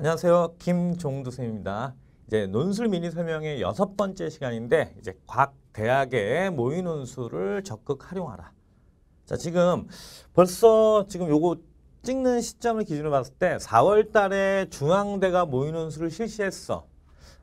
안녕하세요. 김종두 선생입니다. 이제 논술 미니 설명의 여섯 번째 시간인데 이제 각 대학의 모의 논술을 적극 활용하라. 자, 지금 벌써 지금 요거 찍는 시점을 기준으로 봤을 때 4월 달에 중앙대가 모의 논술을 실시했어.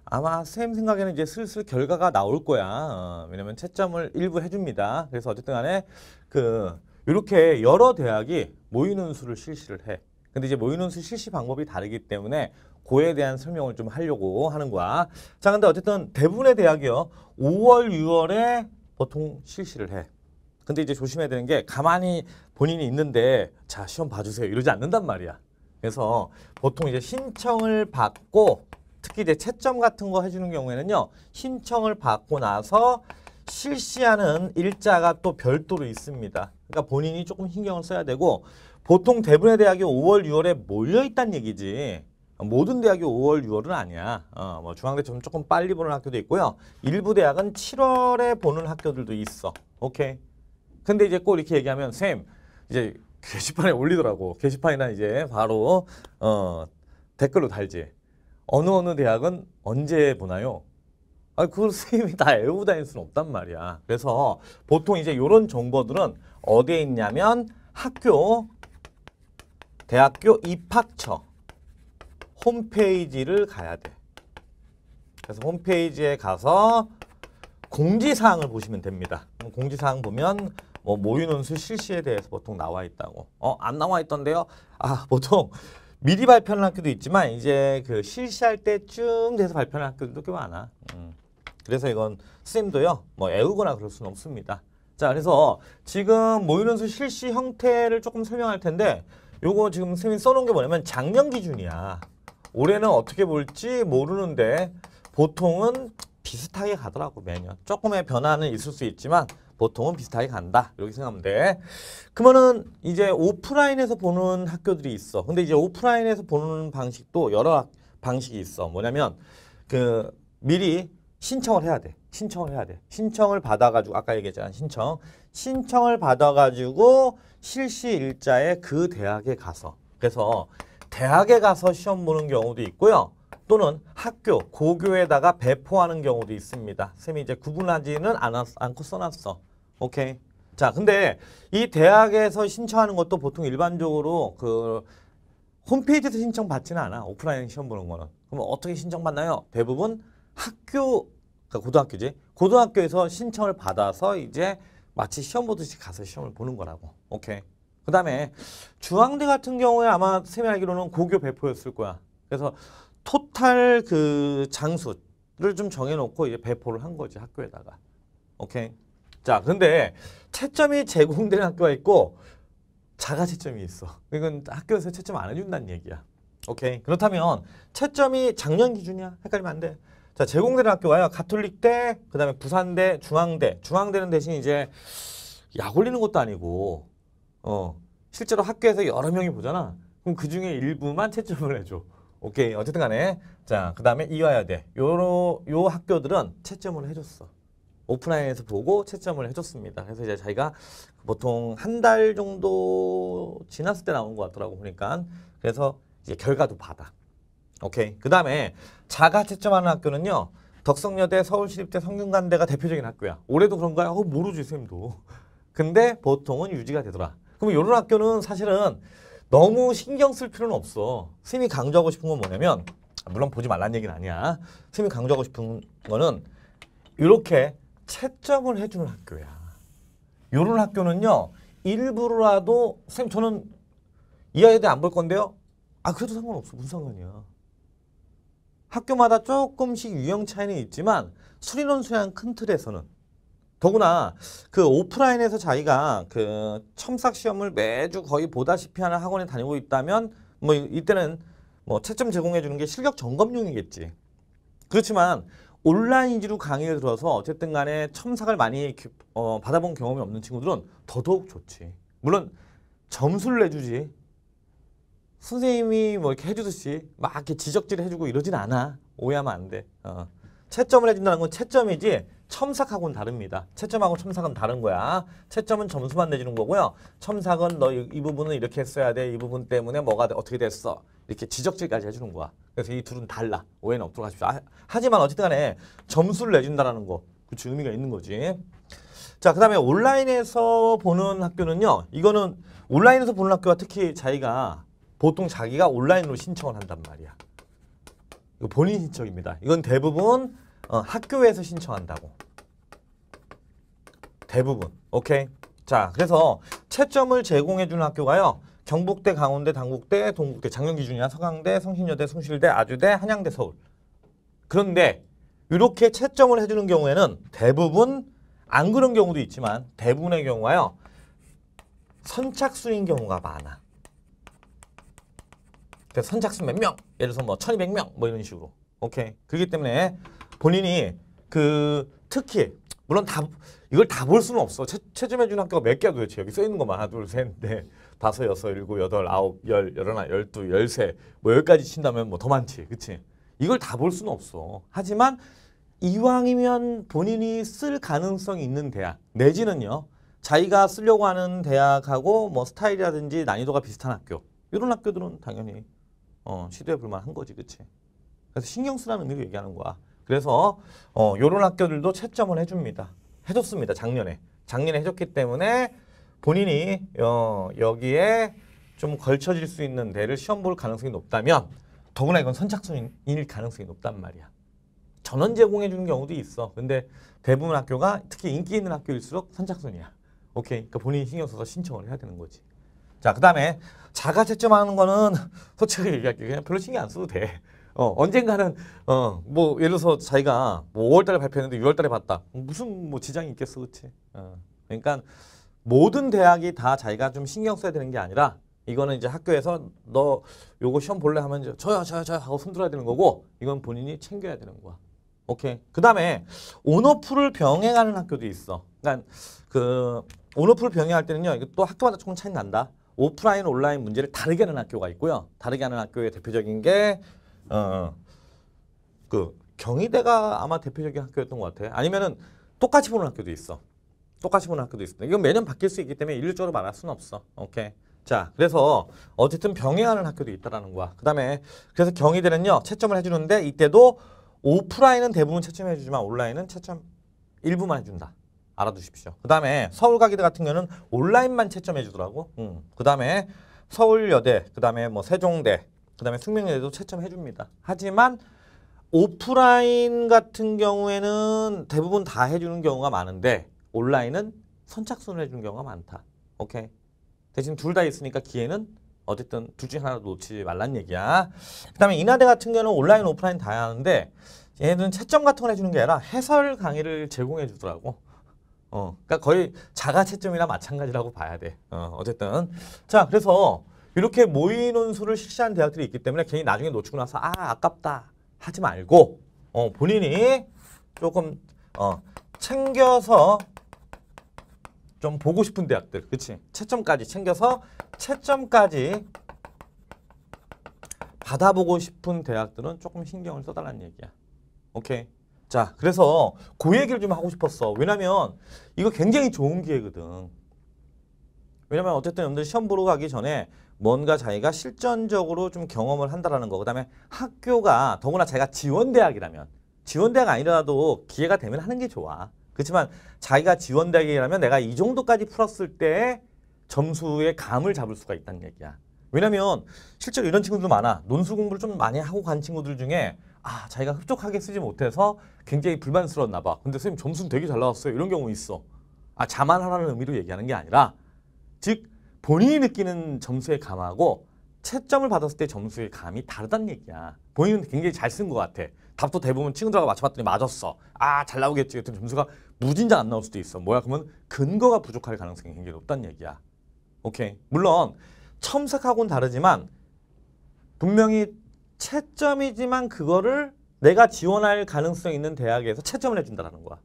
아마 선 생각에는 이제 슬슬 결과가 나올 거야. 어, 왜냐면 채점을 일부 해줍니다. 그래서 어쨌든 간에 그 이렇게 여러 대학이 모의 논술을 실시를 해. 근데 이제 모의논술 실시 방법이 다르기 때문에 고에 대한 설명을 좀 하려고 하는 거야. 자, 근데 어쨌든 대부분의 대학이요. 5월, 6월에 보통 실시를 해. 근데 이제 조심해야 되는 게 가만히 본인이 있는데 자, 시험 봐주세요. 이러지 않는단 말이야. 그래서 보통 이제 신청을 받고 특히 이제 채점 같은 거 해주는 경우에는요. 신청을 받고 나서 실시하는 일자가 또 별도로 있습니다. 그러니까 본인이 조금 신경을 써야 되고 보통 대부분의 대학이 5월, 6월에 몰려있다는 얘기지. 모든 대학이 5월, 6월은 아니야. 어, 뭐 중앙대 처럼 조금 빨리 보는 학교도 있고요. 일부 대학은 7월에 보는 학교들도 있어. 오케이. 근데 이제 꼭 이렇게 얘기하면 쌤, 이제 게시판에 올리더라고. 게시판이나 이제 바로 어, 댓글로 달지. 어느 어느 대학은 언제 보나요? 아, 그걸 선생님이 다애우고 다닐 수는 없단 말이야. 그래서 보통 이제 이런 정보들은 어디에 있냐면 학교 대학교 입학처 홈페이지를 가야 돼. 그래서 홈페이지에 가서 공지사항을 보시면 됩니다. 공지사항 보면 뭐 모의논술 실시에 대해서 보통 나와 있다고. 어, 안 나와 있던데요? 아, 보통 미리 발표하는 학교도 있지만 이제 그 실시할 때쯤 돼서 발표하는 학교들도 꽤 많아. 음. 그래서 이건 선생님도요. 뭐 애우거나 그럴 수는 없습니다. 자, 그래서 지금 모의논술 실시 형태를 조금 설명할 텐데 요거 지금 선생님이 써놓은 게 뭐냐면 작년 기준이야. 올해는 어떻게 볼지 모르는데 보통은 비슷하게 가더라고 매년. 조금의 변화는 있을 수 있지만 보통은 비슷하게 간다. 이렇게 생각하면 돼. 그러면은 이제 오프라인에서 보는 학교들이 있어. 근데 이제 오프라인에서 보는 방식도 여러 방식이 있어. 뭐냐면 그 미리 신청을 해야 돼. 신청을 해야 돼. 신청을 받아가지고 아까 얘기했잖아. 신청. 신청을 받아가지고 실시 일자에 그 대학에 가서 그래서 대학에 가서 시험 보는 경우도 있고요. 또는 학교, 고교에다가 배포하는 경우도 있습니다. 쌤이 이제 구분하지는 않았, 않고 써놨어. 오케이. 자, 근데 이 대학에서 신청하는 것도 보통 일반적으로 그 홈페이지에서 신청 받지는 않아. 오프라인 시험 보는 거는. 그럼 어떻게 신청 받나요? 대부분 학교 그러니까 고등학교지. 고등학교에서 신청을 받아서 이제 마치 시험 보듯이 가서 시험을 보는 거라고. 오케이. 그 다음에 중앙대 같은 경우에 아마 세이 알기로는 고교 배포였을 거야. 그래서 토탈 그 장수를 좀 정해놓고 이제 배포를 한 거지 학교에다가. 오케이. 자, 근데 채점이 제공되는 학교가 있고 자가 채점이 있어. 이건 학교에서 채점 안 해준다는 얘기야. 오케이. 그렇다면 채점이 작년 기준이야. 헷갈리면 안 돼. 자, 제공되는 학교가요. 가톨릭대, 그다음에 부산대, 중앙대. 중앙대는 대신 이제 약 올리는 것도 아니고 어, 실제로 학교에서 여러 명이 보잖아. 그럼 그 중에 일부만 채점을 해줘. 오케이. 어쨌든 간에. 자, 그 다음에 이화여대. 요요 학교들은 채점을 해줬어. 오프라인에서 보고 채점을 해줬습니다. 그래서 이제 자기가 보통 한 달 정도 지났을 때 나온 것 같더라고 보니까. 그래서 이제 결과도 받아. 오케이. 그 다음에 자가 채점하는 학교는요. 덕성여대, 서울시립대, 성균관대가 대표적인 학교야. 올해도 그런가요? 어, 모르지, 선생님도. 근데 보통은 유지가 되더라. 그럼 이런 학교는 사실은 너무 신경 쓸 필요는 없어. 스님이 강조하고 싶은 건 뭐냐면 아, 물론 보지 말란 얘기는 아니야. 스님이 강조하고 싶은 거는 이렇게 채점을 해주는 학교야. 요런 학교는요. 일부러라도 선생님 저는 이하에 대해 안 볼 건데요. 아 그래도 상관없어. 무슨 상관이야. 학교마다 조금씩 유형 차이는 있지만 수리논 수양 큰 틀에서는 더구나 그 오프라인에서 자기가 그 첨삭 시험을 매주 거의 보다시피 하는 학원에 다니고 있다면 뭐 이때는 뭐 채점 제공해 주는 게 실력 점검용이겠지. 그렇지만 온라인 위주로 강의를 들어서 어쨌든 간에 첨삭을 많이 어, 받아본 경험이 없는 친구들은 더더욱 좋지. 물론 점수를 내주지 선생님이 뭐 이렇게 해주듯이 막 이렇게 지적질 을 해주고 이러진 않아. 오해하면 안 돼. 어. 채점을 해준다는 건 채점이지 첨삭하고는 다릅니다. 채점하고 첨삭은 다른 거야. 채점은 점수만 내주는 거고요. 첨삭은 너 이 부분은 이렇게 했어야 돼. 이 부분 때문에 뭐가 어떻게 됐어. 이렇게 지적질까지 해주는 거야. 그래서 이 둘은 달라. 오해는 없도록 하십시오. 아, 하지만 어쨌든 간에 점수를 내준다는 거. 그치 의미가 있는 거지. 자, 그 다음에 온라인에서 보는 학교는요. 이거는 온라인에서 보는 학교가 특히 자기가 보통 자기가 온라인으로 신청을 한단 말이야. 이거 본인 신청입니다. 이건 대부분 어, 학교에서 신청한다고. 대부분. 오케이. 자, 그래서 채점을 제공해주는 학교가요. 경북대, 강원대, 당국대, 동국대, 작년 기준이야 서강대, 성신여대, 숭실대, 아주대, 한양대, 서울. 그런데 이렇게 채점을 해주는 경우에는 대부분 안 그런 경우도 있지만 대부분의 경우가요. 선착순인 경우가 많아. 그래서 선착순 몇 명, 예를 들어서 뭐 1200명 뭐 이런 식으로. 오케이. 그렇기 때문에 본인이 그 특히 물론 다 이걸 다 볼 수는 없어. 채, 체점해 주는 학교가 몇 개야 도대체 여기 써 있는 것만 하나 둘셋넷 다섯 여섯 일곱 여덟 아홉 열 열하나 열두 열세 뭐여기까지 친다면 뭐 더 많지, 그치 이걸 다 볼 수는 없어. 하지만 이왕이면 본인이 쓸 가능성이 있는 대학 내지는요 자기가 쓰려고 하는 대학하고 뭐 스타일이라든지 난이도가 비슷한 학교 이런 학교들은 당연히 어, 음. 시도해 볼 만한 거지, 그치? 그래서 신경 쓰라는 의미로 얘기하는 거야. 그래서 어, 요런 학교들도 채점을 해줍니다. 해줬습니다, 작년에. 작년에 해줬기 때문에 본인이 어, 여기에 좀 걸쳐질 수 있는 데를 시험 볼 가능성이 높다면 더구나 이건 선착순일 가능성이 높단 말이야. 전원 제공해 주는 경우도 있어. 근데 대부분 학교가 특히 인기 있는 학교일수록 선착순이야. 오케이. 그러니까 본인이 신경 써서 신청을 해야 되는 거지. 자, 그 다음에 자가 채점하는 거는 솔직히 얘기할게 요 그냥 별로 신경 안 써도 돼. 어, 언젠가는 어, 뭐 예를 들어서 자기가 뭐 5월 달에 발표했는데 6월 달에 봤다. 무슨 뭐 지장이 있겠어, 그치 어. 그러니까 모든 대학이 다 자기가 좀 신경 써야 되는 게 아니라 이거는 이제 학교에서 너 요거 시험 볼래 하면 이제 저요 저요 저요 하고 손들어야 되는 거고 이건 본인이 챙겨야 되는 거야. 오케이. 그 다음에 온오프를 병행하는 학교도 있어. 그러니까 그 온오프를 병행할 때는요. 이거 또 학교마다 조금 차이 난다. 오프라인 온라인 문제를 다르게 하는 학교가 있고요. 다르게 하는 학교의 대표적인 게 어, 어 그 경희대가 아마 대표적인 학교였던 것 같아요. 아니면은 똑같이 보는 학교도 있어. 똑같이 보는 학교도 있어. 이건 매년 바뀔 수 있기 때문에 일률적으로 말할 수는 없어. 오케이. 자, 그래서 어쨌든 병행하는 학교도 있다라는 거야. 그다음에 그래서 경희대는요 채점을 해주는데 이때도 오프라인은 대부분 채점해주지만 온라인은 채점 일부만 해준다. 알아두십시오. 그 다음에 서울가기대 같은 경우는 온라인만 채점해 주더라고. 음. 그 다음에 서울여대, 그 다음에 뭐 세종대, 그 다음에 숙명여대도 채점해 줍니다. 하지만 오프라인 같은 경우에는 대부분 다 해주는 경우가 많은데 온라인은 선착순을 해주는 경우가 많다. 오케이. 대신 둘 다 있으니까 기회는 어쨌든 둘 중에 하나 놓치지 말란 얘기야. 그 다음에 인하대 같은 경우는 온라인, 오프라인 다 하는데 얘는 채점 같은 걸 해주는 게 아니라 해설 강의를 제공해 주더라고. 어, 그러니까 거의 자가채점이나 마찬가지라고 봐야 돼. 어, 어쨌든 자 그래서 이렇게 모의논 수를 실시한 대학들이 있기 때문에 괜히 나중에 놓치고 나서 아 아깝다 하지 말고 어, 본인이 조금 어, 챙겨서 좀 보고 싶은 대학들, 그치? 채점까지 챙겨서 채점까지 받아보고 싶은 대학들은 조금 신경을 써달라는 얘기야. 오케이. 자, 그래서 그 얘기를 좀 하고 싶었어. 왜냐면 이거 굉장히 좋은 기회거든. 왜냐면 어쨌든 여러분들 시험 보러 가기 전에 뭔가 자기가 실전적으로 좀 경험을 한다라는 거. 그다음에 학교가 더구나 자기가 지원 대학이라면 지원 대학 아니라도 기회가 되면 하는 게 좋아. 그렇지만 자기가 지원 대학이라면 내가 이 정도까지 풀었을 때 점수의 감을 잡을 수가 있다는 얘기야. 왜냐면 실제로 이런 친구들 도 많아. 논술 공부를 좀 많이 하고 간 친구들 중에 아 자기가 흡족하게 쓰지 못해서 굉장히 불만스러웠나 봐. 근데 선생님 점수는 되게 잘 나왔어요. 이런 경우 있어. 아 자만하라는 의미로 얘기하는 게 아니라 즉 본인이 느끼는 점수의 감하고 채점을 받았을 때 점수의 감이 다르다는 얘기야. 본인은 굉장히 잘 쓴 것 같아. 답도 대부분 친구들하고 맞춰봤더니 맞았어. 아, 잘 나오겠지. 그랬더 점수가 무진장 안 나올 수도 있어. 뭐야, 그러면 근거가 부족할 가능성이 굉장히 높다는 얘기야. 오케이. 물론 첨삭하고는 다르지만 분명히 채점이지만 그거를 내가 지원할 가능성 있는 대학에서 채점을 해준다라는 거야.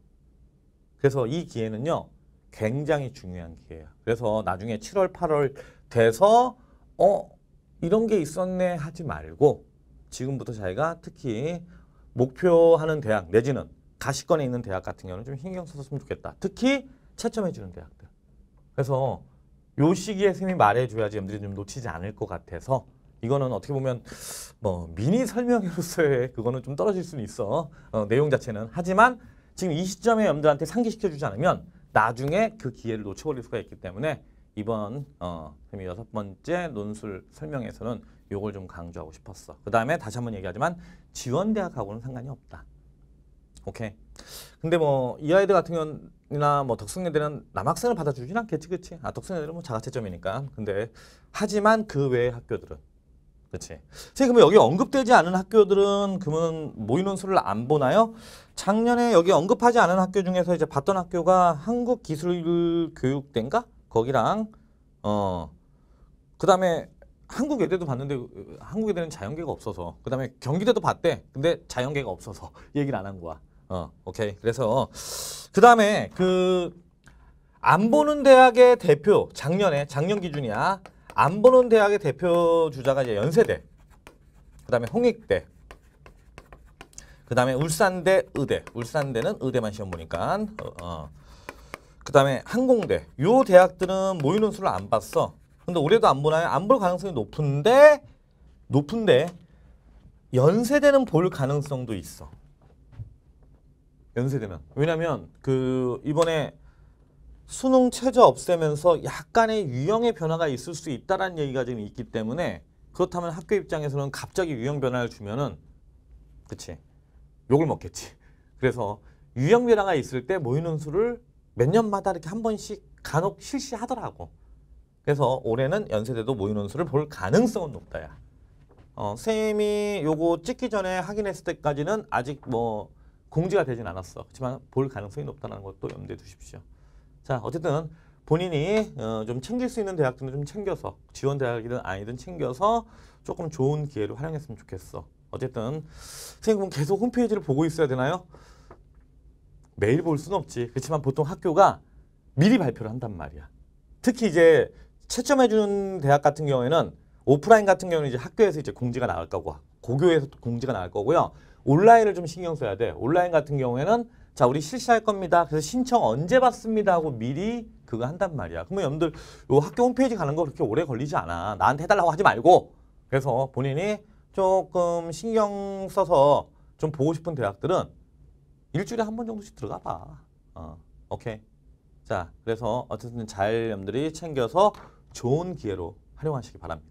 그래서 이 기회는요. 굉장히 중요한 기회야. 그래서 나중에 7월, 8월 돼서 어? 이런 게 있었네 하지 말고 지금부터 자기가 특히 목표하는 대학 내지는 가시권에 있는 대학 같은 경우는 좀 신경 썼으면 좋겠다. 특히 채점해주는 대학들. 그래서 요 시기에 선생님이 말해줘야지 여러분들이 좀 놓치지 않을 것 같아서 이거는 어떻게 보면 뭐 미니 설명으로서의 그거는 좀 떨어질 수는 있어. 어, 내용 자체는. 하지만 지금 이 시점에 여러분들한테 상기시켜주지 않으면 나중에 그 기회를 놓쳐버릴 수가 있기 때문에 이번 어, 여섯 번째 논술 설명에서는 요걸 좀 강조하고 싶었어. 그 다음에 다시 한번 얘기하지만 지원대학하고는 상관이 없다. 오케이. 근데 뭐 이 아이들 같은 경우나 뭐 덕성여대는 남학생을 받아주진 않겠지, 그치? 아, 덕성여대는 뭐 자가채점이니까. 근데 하지만 그 외의 학교들은 그치 선생님 그러 여기 언급되지 않은 학교들은 그러면 모의논 술을 안 보나요? 작년에 여기 언급하지 않은 학교 중에서 이제 봤던 학교가 한국기술교육대인가? 거기랑 어 그다음에 한국외대도 봤는데 한국외대는 자연계가 없어서 그다음에 경기대도 봤대. 근데 자연계가 없어서 얘기를 안 한 거야. 어 오케이. 그래서 그다음에 그 안 보는 대학의 대표 작년에 작년 기준이야. 안 보는 대학의 대표 주자가 이제 연세대, 그 다음에 홍익대, 그 다음에 울산대, 의대. 울산대는 의대만 시험 보니까. 어, 어. 그 다음에 항공대. 요 대학들은 모의논 수를 안 봤어. 근데 올해도 안 보나요? 안 볼 가능성이 높은데, 높은데, 연세대는 볼 가능성도 있어. 연세대는. 왜냐면, 그, 이번에 수능 최저 없애면서 약간의 유형의 변화가 있을 수 있다는 라 얘기가 지금 있기 때문에 그렇다면 학교 입장에서는 갑자기 유형 변화를 주면은 그치 욕을 먹겠지 그래서 유형 변화가 있을 때 모이는 수를 몇 년마다 이렇게 한 번씩 간혹 실시하더라고 그래서 올해는 연세대도 모이는 수를 볼 가능성은 높다야 어, 쌤이 요거 찍기 전에 확인했을 때까지는 아직 뭐 공지가 되진 않았어 그렇지만 볼 가능성이 높다는 것도 염두에 두십시오 자 어쨌든 본인이 어, 좀 챙길 수 있는 대학들은 좀 챙겨서 지원 대학이든 아니든 챙겨서 조금 좋은 기회를 활용했으면 좋겠어. 어쨌든 선생님 계속 홈페이지를 보고 있어야 되나요? 매일 볼 수는 없지. 그렇지만 보통 학교가 미리 발표를 한단 말이야. 특히 이제 채점해 주는 대학 같은 경우에는 오프라인 같은 경우는 이제 학교에서 이제 공지가 나갈 거고 고교에서 공지가 나갈 거고요. 온라인을 좀 신경 써야 돼. 온라인 같은 경우에는 자 우리 실시할 겁니다. 그래서 신청 언제 받습니다 하고 미리 그거 한단 말이야. 그러면 여러분들 요 학교 홈페이지 가는 거 그렇게 오래 걸리지 않아. 나한테 해달라고 하지 말고 그래서 본인이 조금 신경 써서 좀 보고 싶은 대학들은 일주일에 한 번 정도씩 들어가 봐. 어, 오케이. 자, 그래서 어쨌든 잘 여러분들이 챙겨서 좋은 기회로 활용하시기 바랍니다.